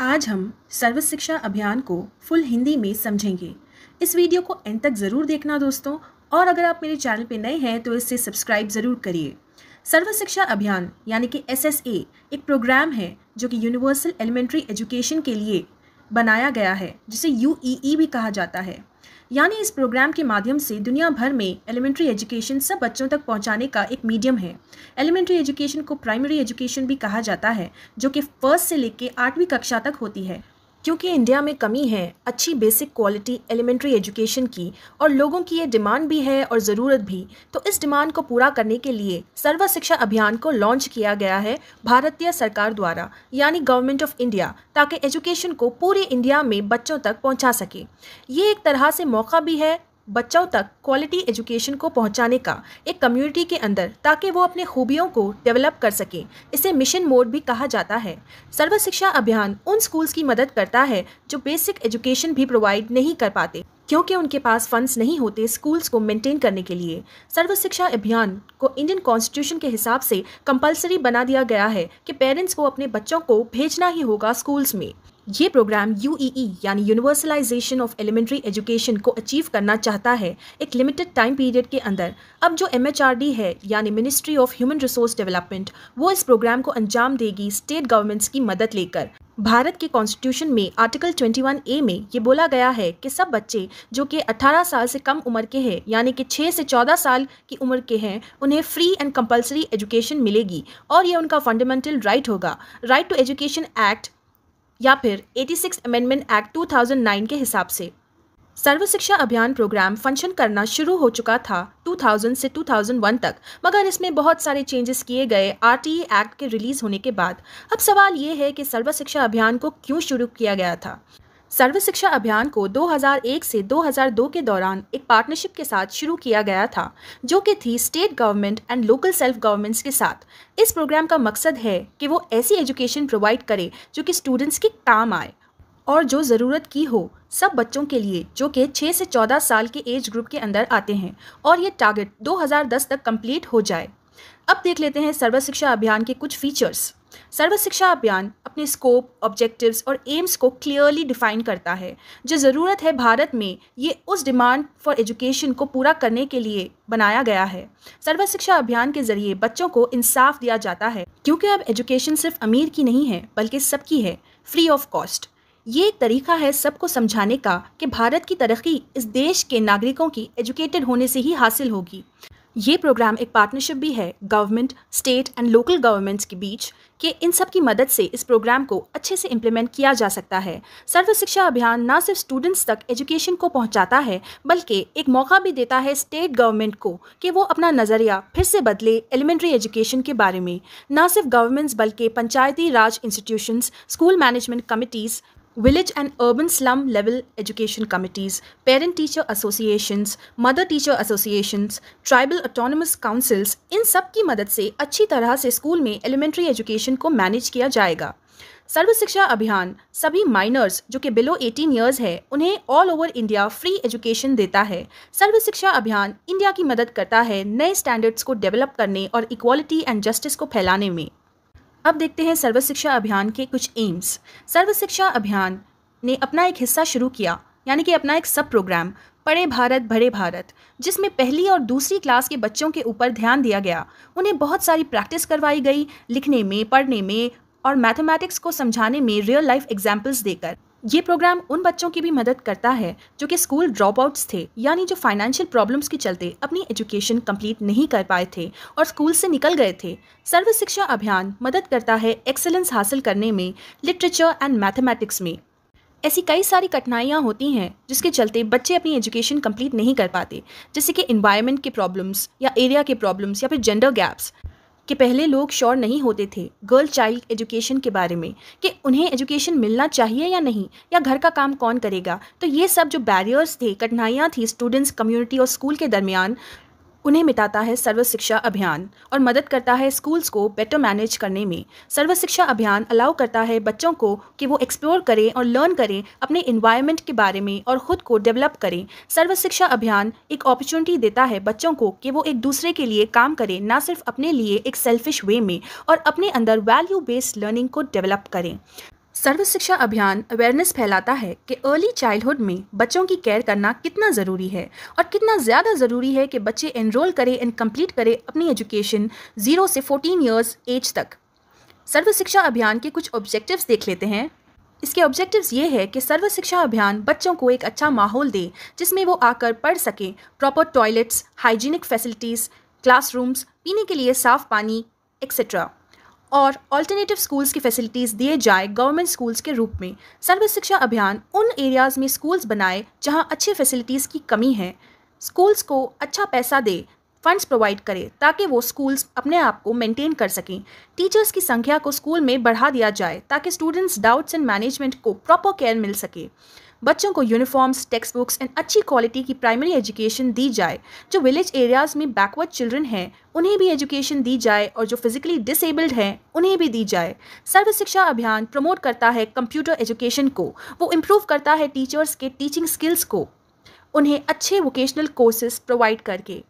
आज हम सर्व शिक्षा अभियान को फुल हिंदी में समझेंगे इस वीडियो को एंड तक ज़रूर देखना दोस्तों और अगर आप मेरे चैनल पर नए हैं तो इसे सब्सक्राइब ज़रूर करिए सर्व शिक्षा अभियान यानी कि एस एक प्रोग्राम है जो कि यूनिवर्सल एलिमेंट्री एजुकेशन के लिए बनाया गया है जिसे यू e e भी कहा जाता है यानी इस प्रोग्राम के माध्यम से दुनिया भर में एलिमेंट्री एजुकेशन सब बच्चों तक पहुंचाने का एक मीडियम है एलिमेंट्री एजुकेशन को प्राइमरी एजुकेशन भी कहा जाता है जो कि फर्स्ट से लेकर आठवीं कक्षा तक होती है क्योंकि इंडिया में कमी है अच्छी बेसिक क्वालिटी एलिमेंट्री एजुकेशन की और लोगों की ये डिमांड भी है और ज़रूरत भी तो इस डिमांड को पूरा करने के लिए सर्व शिक्षा अभियान को लॉन्च किया गया है भारतीय सरकार द्वारा यानी गवर्नमेंट ऑफ इंडिया ताकि एजुकेशन को पूरे इंडिया में बच्चों तक पहुँचा सके ये एक तरह से मौका भी है बच्चों तक क्वालिटी एजुकेशन को पहुंचाने का एक कम्युनिटी के अंदर ताकि वो अपने खूबियों को डेवलप कर सकें इसे मिशन मोड भी कहा जाता है सर्व शिक्षा अभियान उन स्कूल्स की मदद करता है जो बेसिक एजुकेशन भी प्रोवाइड नहीं कर पाते क्योंकि उनके पास फंड्स नहीं होते स्कूल्स को मेंटेन करने के लिए सर्व शिक्षा अभियान को इंडियन कॉन्स्टिट्यूशन के हिसाब से कंपलसरी बना दिया गया है कि पेरेंट्स को अपने बच्चों को भेजना ही होगा स्कूल्स में ये प्रोग्राम यू e e, यानी यूनिवर्सलाइजेशन ऑफ एलिमेंट्री एजुकेशन को अचीव करना चाहता है एक लिमिटेड टाइम पीरियड के अंदर अब जो एम है यानी ministry of human resource development वो इस प्रोग्राम को अंजाम देगी स्टेट गवर्नमेंट्स की मदद लेकर भारत के कॉन्स्टिट्यूशन में आर्टिकल 21 ए में ये बोला गया है कि सब बच्चे जो कि 18 साल से कम उम्र के हैं यानी कि 6 से 14 साल की उम्र के हैं उन्हें फ्री एंड कंपलसरी एजुकेशन मिलेगी और ये उनका फंडामेंटल राइट right होगा राइट टू एजुकेशन एक्ट या फिर 86 अमेंडमेंट एक्ट 2009 के हिसाब से सर्व शिक्षा अभियान प्रोग्राम फंक्शन करना शुरू हो चुका था 2000 से 2001 तक मगर इसमें बहुत सारे चेंजेस किए गए आर एक्ट e के रिलीज होने के बाद अब सवाल ये है कि सर्व शिक्षा अभियान को क्यों शुरू किया गया था सर्व शिक्षा अभियान को 2001 से 2002 के दौरान एक पार्टनरशिप के साथ शुरू किया गया था जो कि थी state government and local self governments के साथ इस प्रोग्राम का मकसद है कि वो ऐसी एजुकेशन प्रोवाइड करे जो कि स्टूडेंट्स के काम आए और जो ज़रूरत की हो सब बच्चों के लिए जो कि 6 से 14 साल के एज ग्रुप के अंदर आते हैं और ये टारगेट 2010 तक कंप्लीट हो जाए अब देख लेते हैं सर्व शिक्षा अभियान के कुछ फीचर्स सर्व शिक्षा अभियान अपने स्कोप ऑब्जेक्टिव्स और एम्स को क्लियरली डिफाइन करता है जो ज़रूरत है भारत में ये उस डिमांड फॉर एजुकेशन को पूरा करने के लिए बनाया गया है सर्व शिक्षा अभियान के जरिए बच्चों को इंसाफ दिया जाता है क्योंकि अब एजुकेशन सिर्फ अमीर की नहीं है बल्कि सबकी है फ्री ऑफ कॉस्ट ये एक तरीका है सबको समझाने का कि भारत की तरक्की इस देश के नागरिकों की एजुकेटेड होने से ही हासिल होगी ये प्रोग्राम एक पार्टनरशिप भी है government state and local governments के बीच कि इन सब की मदद से इस प्रोग्राम को अच्छे से इम्प्लीमेंट किया जा सकता है सर्व शिक्षा अभियान ना सिर्फ स्टूडेंट्स तक एजुकेशन को पहुंचाता है बल्कि एक मौका भी देता है स्टेट गवर्नमेंट को कि वो अपना नज़रिया फिर से बदले एलिमेंट्री एजुकेशन के बारे में ना सिर्फ गवर्नमेंट्स बल्कि Panchayati Raj institutions school management committees village and urban slum level education committees, parent teacher associations, mother teacher associations, tribal autonomous councils इन सब की मदद से अच्छी तरह से स्कूल में एलिमेंट्री एजुकेशन को मैनेज किया जाएगा सर्व शिक्षा अभियान सभी माइनर्स जो कि बिलो 18 इयर्स है उन्हें all over India free education देता है सर्व शिक्षा अभियान इंडिया की मदद करता है नए स्टैंडर्ड्स को डेवलप करने और इक्वालिटी एंड जस्टिस को फैलाने में अब देखते हैं सर्व शिक्षा अभियान के कुछ एम्स सर्व शिक्षा अभियान ने अपना एक हिस्सा शुरू किया यानी कि अपना एक सब प्रोग्राम पढ़े भारत भरे भारत जिसमें पहली और दूसरी क्लास के बच्चों के ऊपर ध्यान दिया गया उन्हें बहुत सारी प्रैक्टिस करवाई गई लिखने में पढ़ने में और मैथमेटिक्स को समझाने में रियल लाइफ एग्जाम्पल्स देकर ये प्रोग्राम उन बच्चों की भी मदद करता है जो कि स्कूल ड्रॉप आउट्स थे यानी जो फाइनेंशियल प्रॉब्लम्स के चलते अपनी एजुकेशन कंप्लीट नहीं कर पाए थे और स्कूल से निकल गए थे सर्व शिक्षा अभियान मदद करता है एक्सेलेंस हासिल करने में लिटरेचर एंड मैथमेटिक्स में ऐसी कई सारी कठिनाइयाँ होती हैं जिसके चलते बच्चे अपनी एजुकेशन कम्प्लीट नहीं कर पाते जैसे कि इन्वायरमेंट के प्रॉब्लम्स या एरिया के प्रॉब्लम्स या फिर जेंडर गैप्स कि पहले लोग श्योर नहीं होते थे गर्ल चाइल्ड एजुकेशन के बारे में कि उन्हें एजुकेशन मिलना चाहिए या नहीं या घर का काम कौन करेगा तो ये सब जो बैरियर्स थे कठिनाइयाँ थी स्टूडेंट्स कम्युनिटी और स्कूल के दरमियान उन्हें मिटाता है सर्व शिक्षा अभियान और मदद करता है स्कूल्स को बेटर मैनेज करने में सर्व शिक्षा अभियान अलाउ करता है बच्चों को कि वो एक्सप्लोर करें और लर्न करें अपने इन्वायरमेंट के बारे में और ख़ुद को डेवलप करें सर्व शिक्षा अभियान एक अपॉर्चुनिटी देता है बच्चों को कि वो एक दूसरे के लिए काम करें ना सिर्फ अपने लिए एक सेल्फिश वे में और अपने अंदर वैल्यू बेस्ड लर्निंग को डेवलप करें सर्व शिक्षा अभियान अवेयरनेस फैलाता है कि अर्ली चाइल्डहुड में बच्चों की केयर करना कितना ज़रूरी है और कितना ज़्यादा ज़रूरी है कि बच्चे एनरोल करें एंड कंप्लीट करें अपनी एजुकेशन ज़ीरो से फोर्टीन इयर्स एज तक सर्व शिक्षा अभियान के कुछ ऑब्जेक्टिव्स देख लेते हैं इसके ऑब्जेक्टिव्स ये है कि सर्व शिक्षा अभियान बच्चों को एक अच्छा माहौल दे जिसमें वो आकर पढ़ सकें proper toilets hygienic facilities classrooms पीने के लिए साफ़ पानी एक्सेट्रा और ऑल्टरनेटिव स्कूल्स की फैसिलिटीज़ दिए जाए गवर्नमेंट स्कूल्स के रूप में सर्व शिक्षा अभियान उन एरियाज़ में स्कूल्स बनाए जहाँ अच्छी फैसिलिटीज़ की कमी है स्कूल्स को अच्छा पैसा दे फंड्स प्रोवाइड करे ताकि वो स्कूल्स अपने आप को मेंटेन कर सकें टीचर्स की संख्या को स्कूल में बढ़ा दिया जाए ताकि स्टूडेंट्स डाउट्स एंड मैनेजमेंट को प्रॉपर केयर मिल सके बच्चों को यूनिफॉर्म्स टेक्स्ट बुक्स एंड अच्छी क्वालिटी की प्राइमरी एजुकेशन दी जाए जो विलेज एरियाज़ में बैकवर्ड चिल्ड्रन हैं उन्हें भी एजुकेशन दी जाए और जो फिजिकली डिसेबल्ड हैं उन्हें भी दी जाए सर्व शिक्षा अभियान प्रमोट करता है कंप्यूटर एजुकेशन को वो इम्प्रूव करता है टीचर्स के टीचिंग स्किल्स को उन्हें अच्छे वोकेशनल कोर्सेस प्रोवाइड करके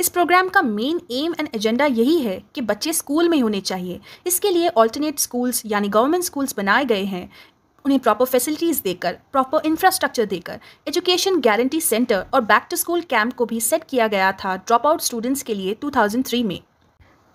इस प्रोग्राम का मेन एम एंड एजेंडा यही है कि बच्चे स्कूल में होने चाहिए इसके लिए ऑल्टरनेट स्कूल्स यानी गवर्नमेंट स्कूल्स बनाए गए हैं उन्हें प्रॉपर फैसिलिटीज़ देकर प्रॉपर इंफ्रास्ट्रक्चर देकर एजुकेशन गारंटी सेंटर और बैक टू स्कूल कैंप को भी सेट किया गया था ड्रॉप आउट स्टूडेंट्स के लिए 2003 में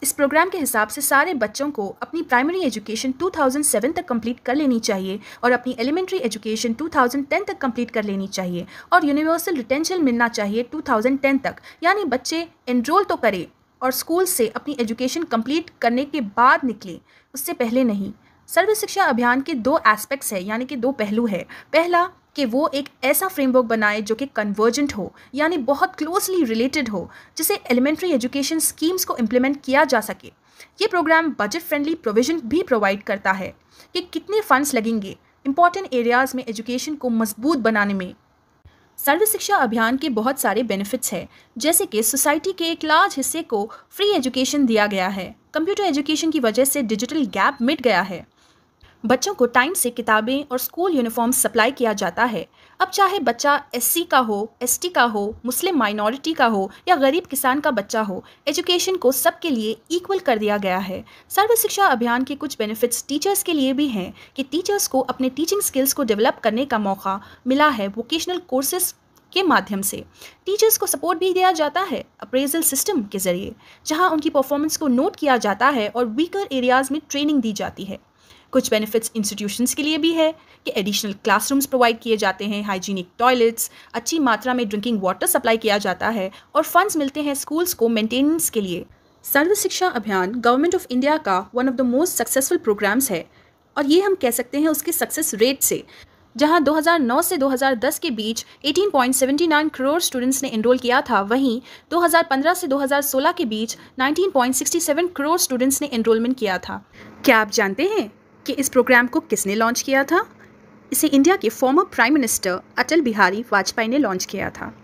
इस प्रोग्राम के हिसाब से सारे बच्चों को अपनी प्राइमरी एजुकेशन 2007 तक कंप्लीट कर लेनी चाहिए और अपनी एलिमेंट्री एजुकेशन 2010 तक कंप्लीट कर लेनी चाहिए और यूनिवर्सल रिटेंशन मिलना चाहिए 2010 तक यानी बच्चे एनरोल तो करें और स्कूल से अपनी एजुकेशन कंप्लीट करने के बाद निकले उससे पहले नहीं सर्व शिक्षा अभियान के दो एस्पेक्ट्स है यानी कि दो पहलू है पहला कि वो एक ऐसा फ्रेमवर्क बनाए जो कि कन्वर्जेंट हो यानी बहुत क्लोजली रिलेटेड हो जिसे एलिमेंट्री एजुकेशन स्कीम्स को इम्प्लीमेंट किया जा सके ये प्रोग्राम बजट फ्रेंडली प्रोविजन भी प्रोवाइड करता है कि कितने फंड्स लगेंगे इंपॉर्टेंट एरियाज़ में एजुकेशन को मजबूत बनाने में सर्व शिक्षा अभियान के बहुत सारे बेनिफिट्स हैं जैसे कि सोसाइटी के एक लार्ज हिस्से को फ्री एजुकेशन दिया गया है कंप्यूटर एजुकेशन की वजह से डिजिटल गैप मिट गया है बच्चों को टाइम से किताबें और स्कूल यूनिफॉर्म सप्लाई किया जाता है अब चाहे बच्चा एससी का हो एसटी का हो मुस्लिम माइनॉरिटी का हो या गरीब किसान का बच्चा हो एजुकेशन को सबके लिए इक्वल कर दिया गया है सर्व शिक्षा अभियान के कुछ बेनिफिट्स टीचर्स के लिए भी हैं कि टीचर्स को अपने टीचिंग स्किल्स को डेवलप करने का मौका मिला है वोकेशनल कोर्सेस के माध्यम से टीचर्स को सपोर्ट भी दिया जाता है अप्रेजल सिस्टम के ज़रिए जहां उनकी परफॉर्मेंस को नोट किया जाता है और वीकर एरियाज़ में ट्रेनिंग दी जाती है कुछ बेनिफिट्स इंस्टीट्यूशंस के लिए भी है कि एडिशनल क्लासरूम्स प्रोवाइड किए जाते हैं हाइजीनिक टॉयलेट्स अच्छी मात्रा में ड्रिंकिंग वाटर सप्लाई किया जाता है और फंड्स मिलते हैं स्कूल्स को मेंटेनेंस के लिए Sarva Shiksha Abhiyan government of India का one of the most successful programmes है और ये हम कह सकते हैं उसके सक्सेस रेट से जहां 2009 से 2010 के बीच 18.79 करोड़ स्टूडेंट्स ने इनरोल किया था वहीं 2015 से 2016 के बीच 19.67 करोड़ स्टूडेंट्स ने इनरोलमेंट किया था क्या आप जानते हैं कि इस प्रोग्राम को किसने लॉन्च किया था इसे इंडिया के former prime minister Atal Bihari Vajpayee ने लॉन्च किया था